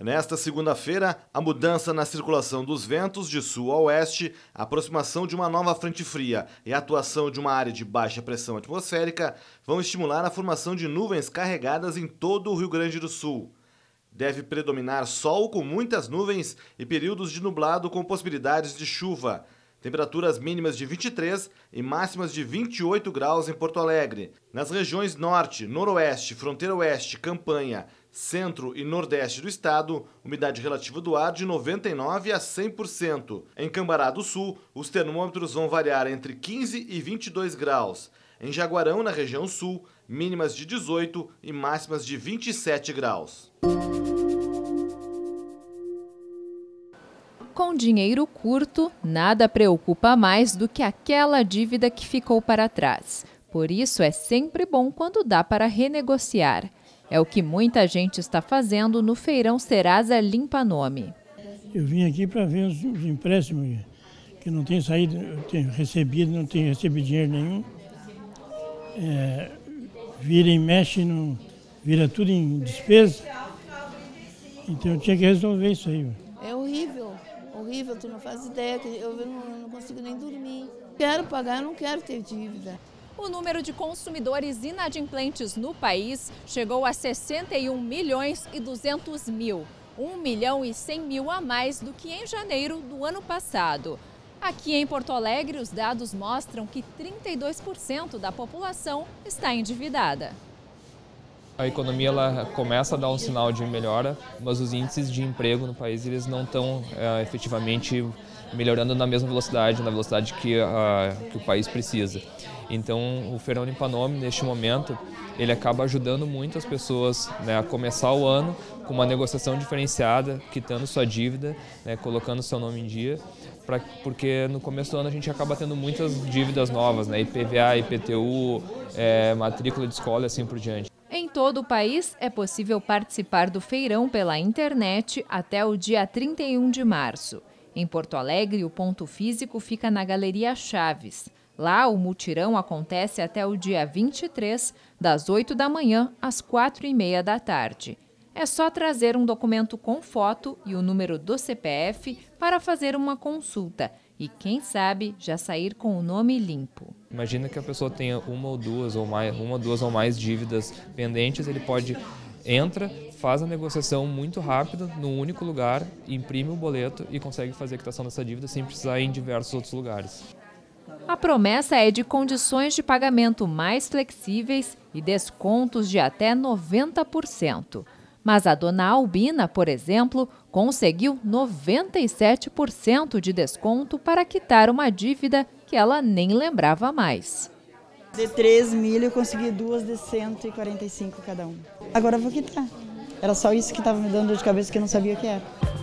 Nesta segunda-feira, a mudança na circulação dos ventos de sul a oeste, a aproximação de uma nova frente fria e a atuação de uma área de baixa pressão atmosférica vão estimular a formação de nuvens carregadas em todo o Rio Grande do Sul. Deve predominar sol com muitas nuvens e períodos de nublado com possibilidades de chuva. Temperaturas mínimas de 23 e máximas de 28 graus em Porto Alegre. Nas regiões Norte, Noroeste, Fronteira Oeste, Campanha, Centro e Nordeste do estado, umidade relativa do ar de 99 a 100%. Em Cambará do Sul, os termômetros vão variar entre 15 e 22 graus. Em Jaguarão, na região Sul, mínimas de 18 e máximas de 27 graus. Com dinheiro curto, nada preocupa mais do que aquela dívida que ficou para trás. Por isso é sempre bom quando dá para renegociar. É o que muita gente está fazendo no Feirão Serasa Limpa Nome. Eu vim aqui para ver os empréstimos que não tem saído, tenho recebido, não tenho recebido dinheiro nenhum. É, vira e mexe, no, vira tudo em despesa. Então eu tinha que resolver isso aí. É horrível horrível, tu não faz ideia, eu não, não consigo nem dormir. Quero pagar, não quero ter dívida. O número de consumidores inadimplentes no país chegou a 61 milhões e 200 mil, 1 milhão e 100 mil a mais do que em janeiro do ano passado. Aqui em Porto Alegre, os dados mostram que 32% da população está endividada a economia ela começa a dar um sinal de melhora, mas os índices de emprego no país eles não estão é, efetivamente melhorando na mesma velocidade, na velocidade que, a, que o país precisa. Então, o ferão Limpanome, neste momento, ele acaba ajudando muito as pessoas né, a começar o ano com uma negociação diferenciada, quitando sua dívida, né, colocando seu nome em dia, pra, porque no começo do ano a gente acaba tendo muitas dívidas novas, né, IPVA, IPTU, é, matrícula de escola e assim por diante todo o país, é possível participar do feirão pela internet até o dia 31 de março. Em Porto Alegre, o ponto físico fica na Galeria Chaves. Lá, o mutirão acontece até o dia 23, das 8 da manhã às 4 e meia da tarde. É só trazer um documento com foto e o número do CPF para fazer uma consulta e, quem sabe, já sair com o nome limpo. Imagina que a pessoa tenha uma ou duas ou mais, uma, duas ou mais dívidas pendentes, ele pode entra, faz a negociação muito rápida num único lugar, imprime o boleto e consegue fazer a quitação dessa dívida sem precisar ir em diversos outros lugares. A promessa é de condições de pagamento mais flexíveis e descontos de até 90%. Mas a dona Albina, por exemplo, conseguiu 97% de desconto para quitar uma dívida que ela nem lembrava mais. De 3 milho eu consegui duas de 145 cada um. Agora eu vou quitar. Era só isso que estava me dando dor de cabeça que eu não sabia o que era.